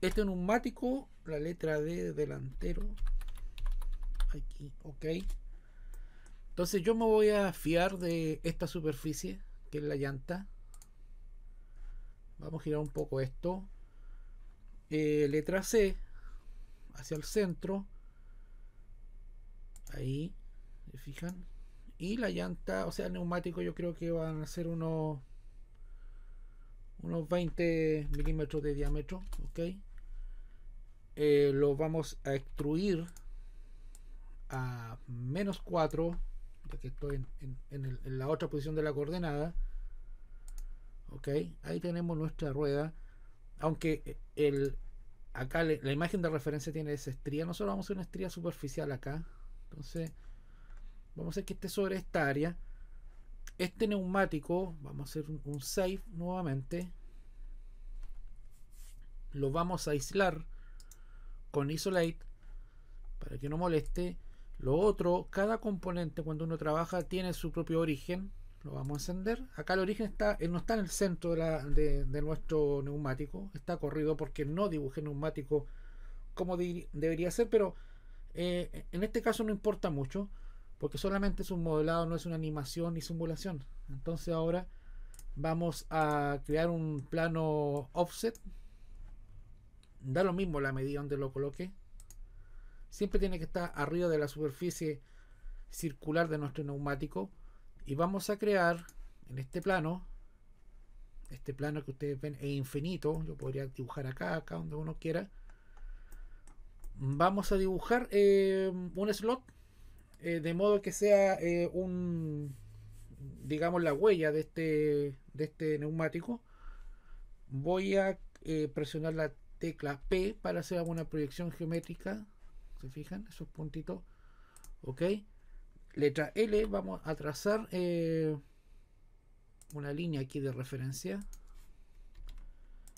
Este neumático, la letra D delantero. Aquí, ok. Entonces yo me voy a fiar de esta superficie, que es la llanta. Vamos a girar un poco esto. Eh, letra C, hacia el centro. Ahí, ¿se fijan? Y la llanta, o sea, el neumático yo creo que van a ser unos unos 20 milímetros de diámetro ok eh, lo vamos a extruir a menos 4 ya que estoy en, la otra posición de la coordenada ok ahí tenemos nuestra rueda aunque eh, el acá la imagen de referencia tiene esa estría nosotros vamos a hacer una estría superficial acá entonces vamos a hacer que esté sobre esta área este neumático, vamos a hacer un, save nuevamente. Lo vamos a aislar con Isolate para que no moleste. Lo otro, cada componente cuando uno trabaja tiene su propio origen. Lo vamos a encender. Acá el origen está, eh, no está en el centro de, nuestro neumático. Está corrido porque no dibujé neumático como debería ser, pero eh, en este caso no importa mucho porque solamente es un modelado, no es una animación ni simulación. Entonces ahora vamos a crear un plano offset. Da lo mismo la medida donde lo coloque. Siempre tiene que estar arriba de la superficie circular de nuestro neumático. Y vamos a crear en este plano, este plano que ustedes ven es infinito, yo podría dibujar acá, acá donde uno quiera. Vamos a dibujar eh, un slot eh, de modo que sea eh, un, digamos, la huella de este, de este neumático, voy a eh, presionar la tecla P para hacer alguna proyección geométrica. ¿Se fijan? Esos puntitos. Ok. Letra L, vamos a trazar una línea aquí de referencia.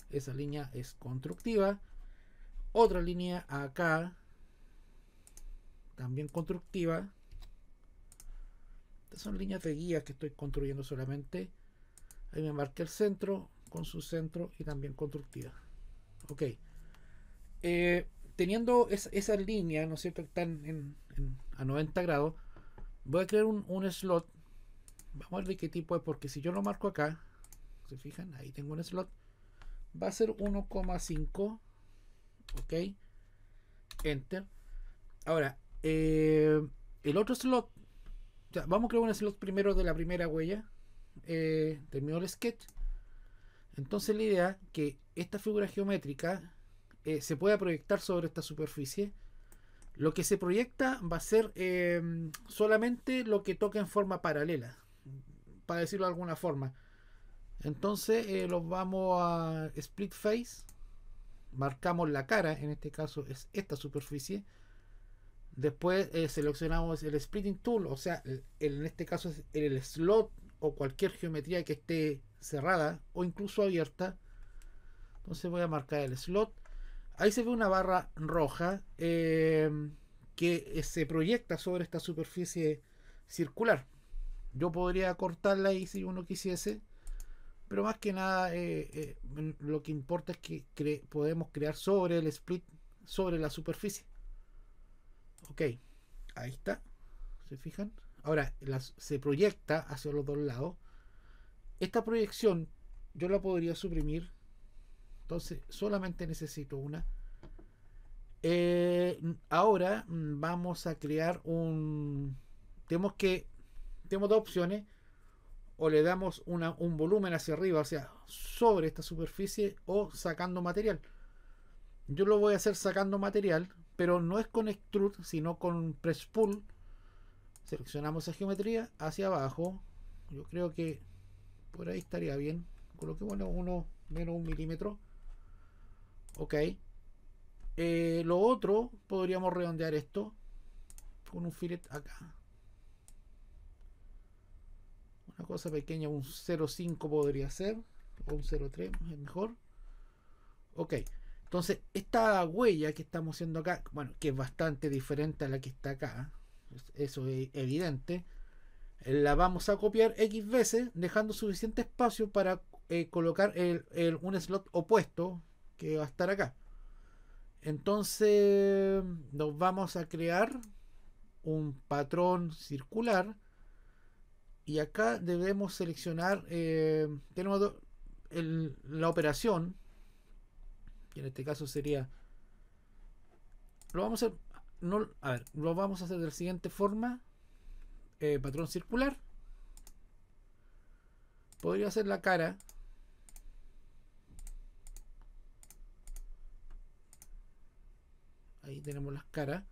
Esa línea es constructiva. Otra línea acá también constructiva. Estas son líneas de guía que estoy construyendo solamente. Ahí me marqué el centro con su centro y también constructiva. Ok. Eh, teniendo esa línea, ¿no es cierto?, están a 90 grados, voy a crear un, un, slot. Vamos a ver de qué tipo es, porque si yo lo marco acá, se fijan, ahí tengo un slot. Va a ser 1,5. Ok. Enter. Ahora, eh, el otro slot, vamos a crear un slot primero de la primera huella. Eh, terminó el sketch. Entonces la idea que esta figura geométrica eh, se pueda proyectar sobre esta superficie. Lo que se proyecta va a ser em, solamente lo que toca en forma paralela, para decirlo de alguna forma. Entonces los vamos a split face, marcamos la cara, en este caso es esta superficie, Después eh, seleccionamos el splitting tool, o sea, en este caso es el slot o cualquier geometría que esté cerrada o incluso abierta. Entonces voy a marcar el slot. Ahí se ve una barra roja em, que eh, se proyecta sobre esta superficie circular. Yo podría cortarla ahí si uno quisiese, pero más que nada eh, lo que importa es que podemos crear sobre el split, sobre la superficie. Ok, ahí está. ¿Se fijan? Ahora se proyecta hacia los dos lados. Esta proyección yo la podría suprimir. Entonces solamente necesito una. Eh, ahora mm, vamos a crear un... Tenemos que... Tenemos dos opciones. O le damos un volumen hacia arriba, o sea, sobre esta superficie, o sacando material. Yo lo voy a hacer sacando material pero no es con extrude, sino con press pull. Seleccionamos esa geometría hacia abajo. Yo creo que por ahí estaría bien. bueno uno menos un milímetro. Ok. Eh, lo otro, podríamos redondear esto con un filet acá. Una cosa pequeña, un 0,5 podría ser. O un 0,3 es mejor. Ok. Entonces, esta huella que estamos haciendo acá, bueno, que es bastante diferente a la que está acá, eso es evidente, eh, la vamos a copiar X veces, dejando suficiente espacio para eh, colocar un slot opuesto que va a estar acá. Entonces, nos vamos a crear un patrón circular y acá debemos seleccionar, eh, tenemos la operación que en este caso sería lo vamos a hacer no, a ver, lo vamos a hacer de la siguiente forma eh, patrón circular podría hacer la cara ahí tenemos las caras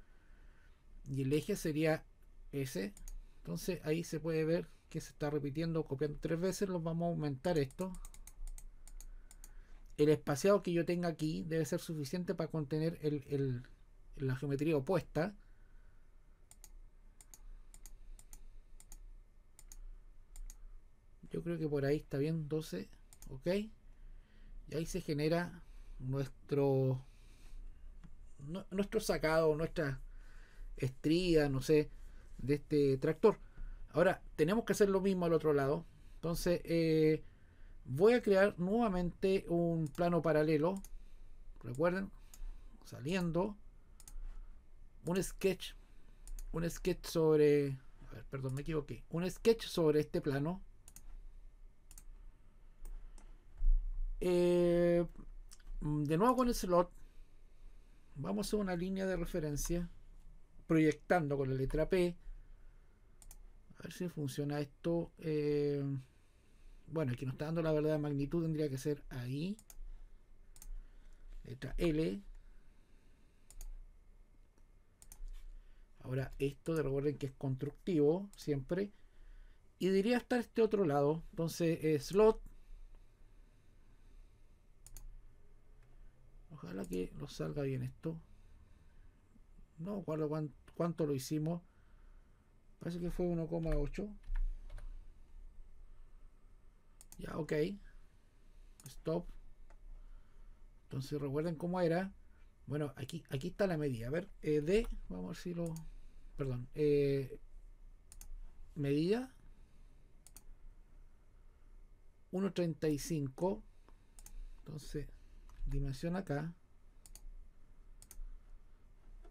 y el eje sería ese entonces ahí se puede ver que se está repitiendo copiando tres veces los vamos a aumentar esto el espaciado que yo tenga aquí debe ser suficiente para contener la geometría opuesta. Yo creo que por ahí está bien, 12, ok. Y ahí se genera nuestro, nuestro sacado, nuestra estría, no sé, de este tractor. Ahora, tenemos que hacer lo mismo al otro lado. Entonces, eh, voy a crear nuevamente un plano paralelo recuerden saliendo un sketch un sketch sobre a ver, perdón me equivoqué un sketch sobre este plano eh, de nuevo con el slot vamos a una línea de referencia proyectando con la letra P a ver si funciona esto eh, bueno, el que nos está dando la verdad de magnitud tendría que ser ahí. Letra L. Ahora esto, de recuerden que es constructivo siempre. Y diría estar este otro lado. Entonces, slot. Ojalá que lo salga bien esto. No, ¿cuánto, cuánto lo hicimos? Parece que fue 1,8. Ya, ok. Stop. Entonces recuerden cómo era. Bueno, aquí, aquí está la medida. A ver, eh, D, vamos a ver si lo... Perdón. Eh, medida 1.35. Entonces, dimensión acá.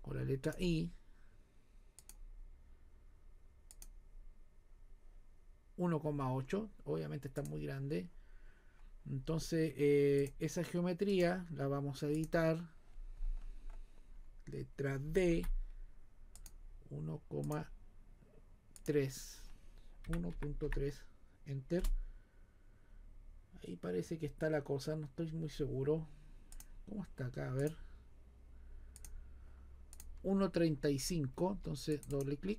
Con la letra I. 1,8. Obviamente está muy grande. Entonces, eh, esa geometría la vamos a editar. Letra D. 1,3. 1.3. Enter. Ahí parece que está la cosa. No estoy muy seguro. ¿Cómo está acá? A ver. 1.35. Entonces, doble clic.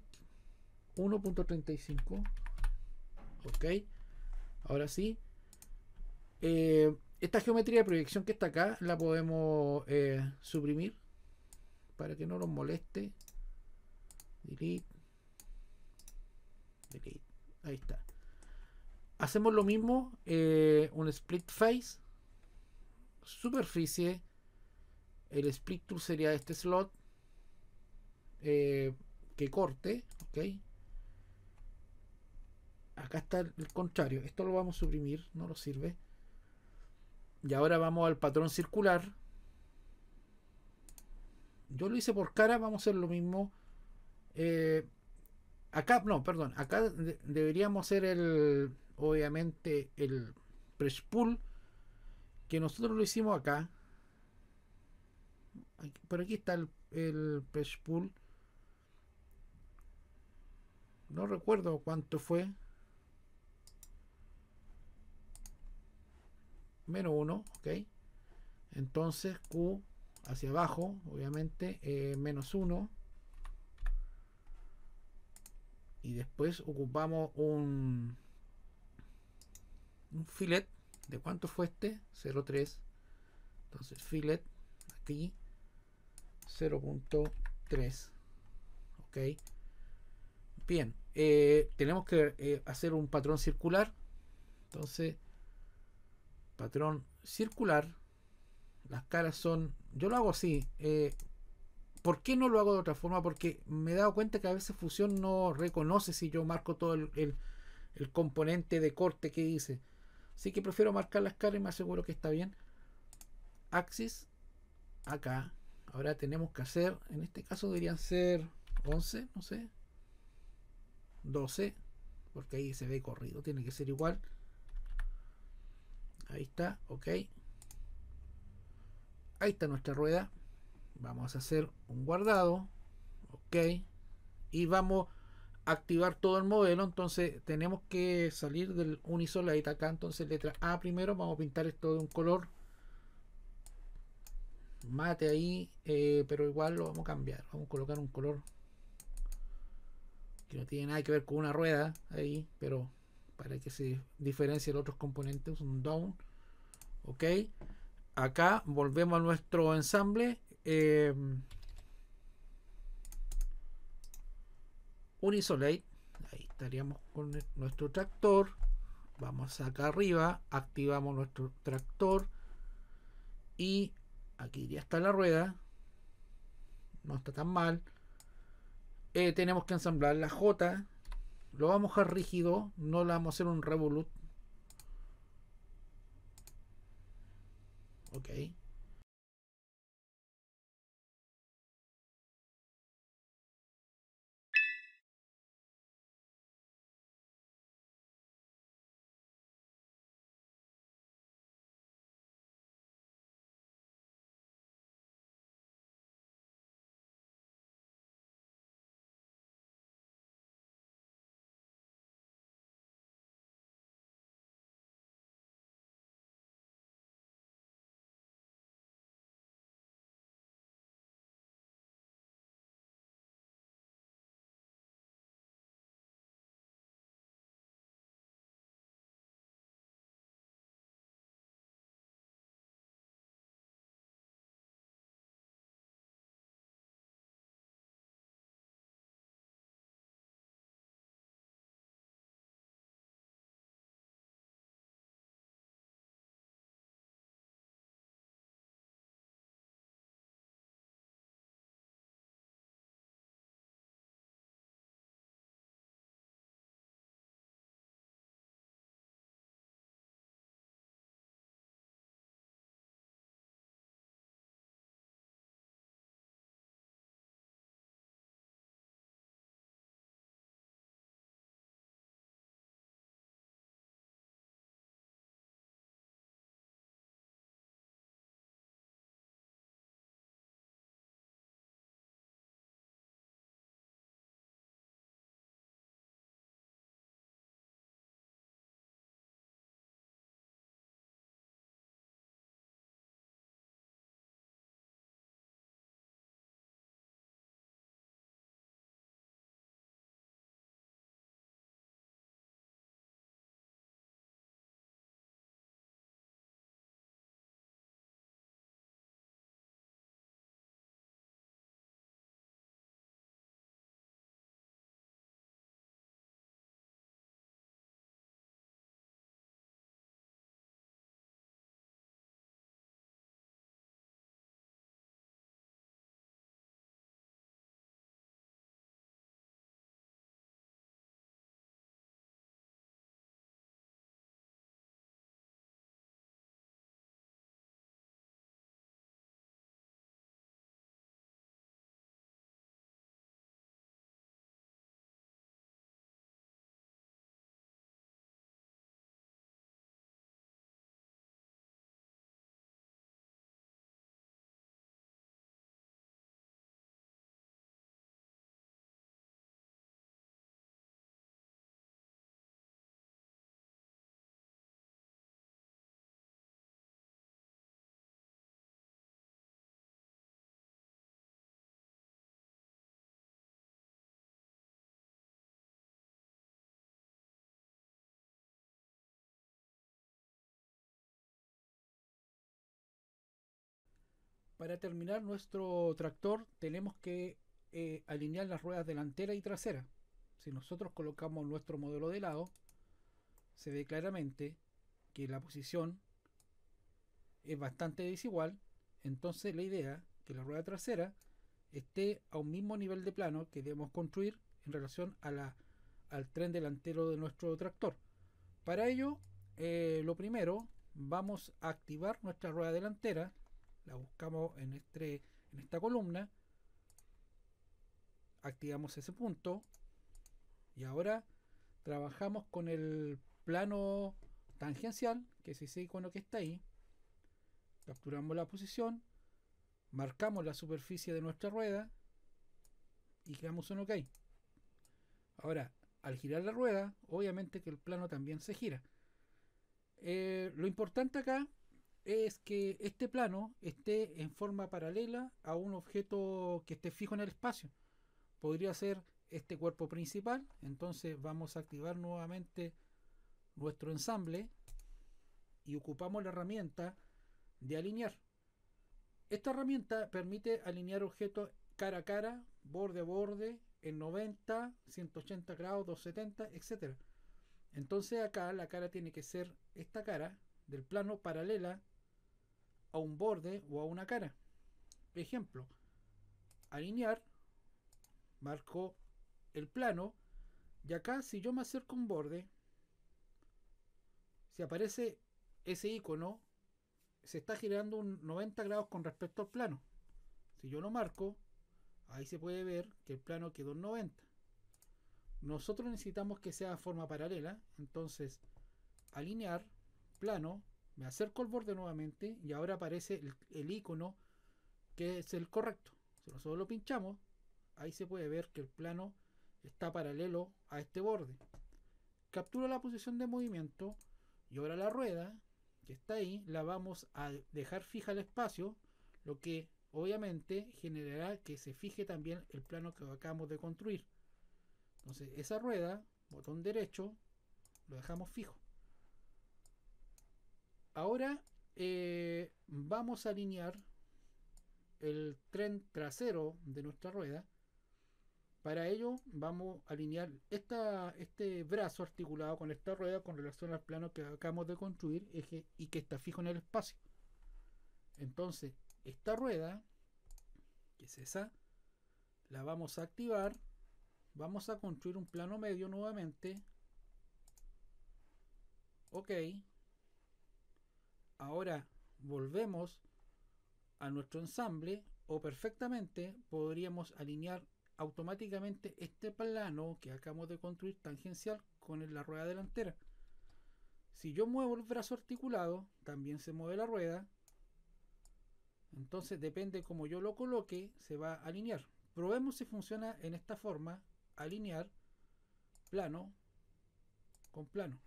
1.35 ok ahora sí eh, esta geometría de proyección que está acá la podemos eh, suprimir para que no nos moleste delete delete ahí está hacemos lo mismo eh, un split face superficie el split tool sería este slot que corte ok acá está el contrario. Esto lo vamos a suprimir, no nos sirve. Y ahora vamos al patrón circular. Yo lo hice por cara, vamos a hacer lo mismo. Eh, acá, no, perdón. Acá deberíamos hacer el, obviamente, el press pull. Que nosotros lo hicimos acá. Por aquí está el, el press pull. No recuerdo cuánto fue. menos 1, ok. Entonces Q hacia abajo, obviamente, eh, menos 1. Y después ocupamos un, un filet. ¿De cuánto fue este? 0,3. Entonces filet aquí 0.3. Ok. Bien. Eh, tenemos que eh, hacer un patrón circular. Entonces patrón circular. Las caras son. Yo lo hago así. Eh, ¿Por qué no lo hago de otra forma? Porque me he dado cuenta que a veces Fusión no reconoce si yo marco todo el, el componente de corte que hice. Así que prefiero marcar las caras y me aseguro que está bien. Axis, acá. Ahora tenemos que hacer, en este caso deberían ser 11, no sé. 12, porque ahí se ve corrido, tiene que ser igual. Ahí está, ok. Ahí está nuestra rueda. Vamos a hacer un guardado. Ok. Y vamos a activar todo el modelo. Entonces tenemos que salir del ahí acá. Entonces letra A primero. Vamos a pintar esto de un color mate ahí. Eh, pero igual lo vamos a cambiar. Vamos a colocar un color que no tiene nada que ver con una rueda ahí. Pero para que se diferencie de otros componentes, un down, ok, acá volvemos a nuestro ensamble, em, un isolate, ahí estaríamos con e, nuestro tractor, vamos acá arriba, activamos nuestro tractor y aquí ya está la rueda, no está tan mal, eh, tenemos que ensamblar la J, lo vamos a dejar rígido, no le vamos a hacer un revolut. Ok. Para terminar nuestro tractor tenemos que eh, alinear las ruedas delantera y trasera. Si nosotros colocamos nuestro modelo de lado, se ve claramente que la posición es bastante desigual. Entonces la idea que la rueda trasera esté a un mismo nivel de plano que debemos construir en relación al tren delantero de nuestro tractor. Para ello, eh, lo primero, vamos a activar nuestra rueda delantera, la buscamos en, este, en esta columna, activamos ese punto y ahora trabajamos con el plano tangencial, que es ese icono que está ahí, capturamos la posición, marcamos la superficie de nuestra rueda y quedamos un OK. Ahora, al girar la rueda, obviamente que el plano también se gira. Eh, lo importante acá es que este plano esté en forma paralela a un objeto que esté fijo en el espacio. Podría ser este cuerpo principal, entonces vamos a activar nuevamente nuestro ensamble y ocupamos la herramienta de alinear. Esta herramienta permite alinear objetos cara a cara, borde a borde, en 90, 180 grados, 270, etc. Entonces acá la cara tiene que ser esta cara del plano paralela a un borde o a una cara. Ejemplo, alinear, marco el plano y acá si yo me acerco a un borde, si aparece ese icono, se está girando un 90 grados con respecto al plano. Si yo lo marco, ahí se puede ver que el plano quedó en 90. Nosotros necesitamos que sea forma paralela, entonces alinear, plano, me acerco al borde nuevamente y ahora aparece el, icono que es el correcto. Si nosotros lo pinchamos, ahí se puede ver que el plano está paralelo a este borde. Capturo la posición de movimiento y ahora la rueda que está ahí la vamos a dejar fija al espacio, lo que obviamente generará que se fije también el plano que acabamos de construir. Entonces esa rueda, botón derecho, lo dejamos fijo. Ahora eh, vamos a alinear el tren trasero de nuestra rueda. Para ello vamos a alinear este brazo articulado con esta rueda con relación al plano que acabamos de construir y que está fijo en el espacio. Entonces, esta rueda, que es esa, la vamos a activar. Vamos a construir un plano medio nuevamente. Ok ahora volvemos a nuestro ensamble o perfectamente podríamos alinear automáticamente este plano que acabamos de construir tangencial con la rueda delantera. Si yo muevo el brazo articulado, también se mueve la rueda. Entonces depende como yo lo coloque, se va a alinear. Probemos si funciona en esta forma, alinear plano con plano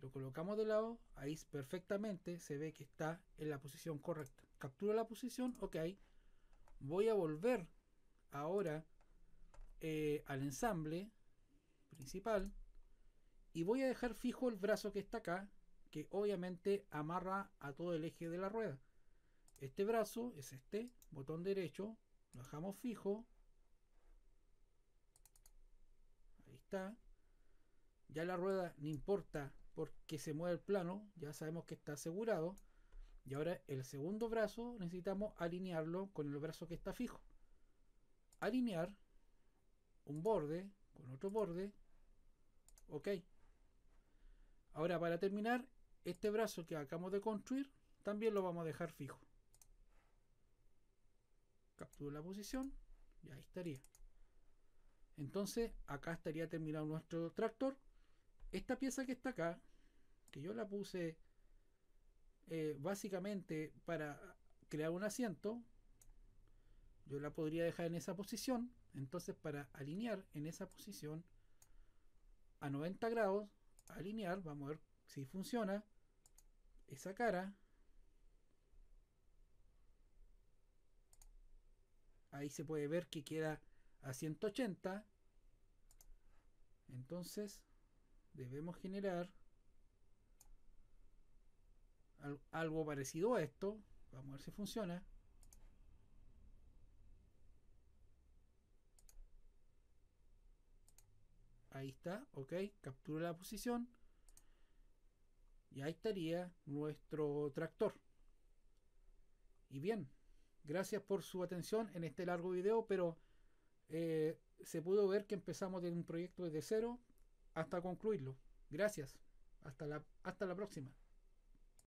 lo colocamos de lado, ahí perfectamente se ve que está en la posición correcta. captura la posición, ok. Voy a volver ahora eh, al ensamble principal y voy a dejar fijo el brazo que está acá, que obviamente amarra a todo el eje de la rueda. Este brazo es este, botón derecho, lo dejamos fijo. Ahí está. Ya la rueda, no importa porque se mueve el plano, ya sabemos que está asegurado. Y ahora el segundo brazo necesitamos alinearlo con el brazo que está fijo. Alinear un borde con otro borde. Ok. Ahora para terminar, este brazo que acabamos de construir también lo vamos a dejar fijo. Capturo la posición y ahí estaría. Entonces acá estaría terminado nuestro tractor esta pieza que está acá, que yo la puse eh, básicamente para crear un asiento, yo la podría dejar en esa posición. Entonces para alinear en esa posición a 90 grados, alinear, vamos a ver si funciona, esa cara. Ahí se puede ver que queda a 180. Entonces debemos generar algo parecido a esto. Vamos a ver si funciona. Ahí está, ok, captura la posición. Y ahí estaría nuestro tractor. Y bien, gracias por su atención en este largo video, pero eh, se pudo ver que empezamos de un proyecto desde cero, hasta concluirlo. Gracias. Hasta la, hasta la próxima.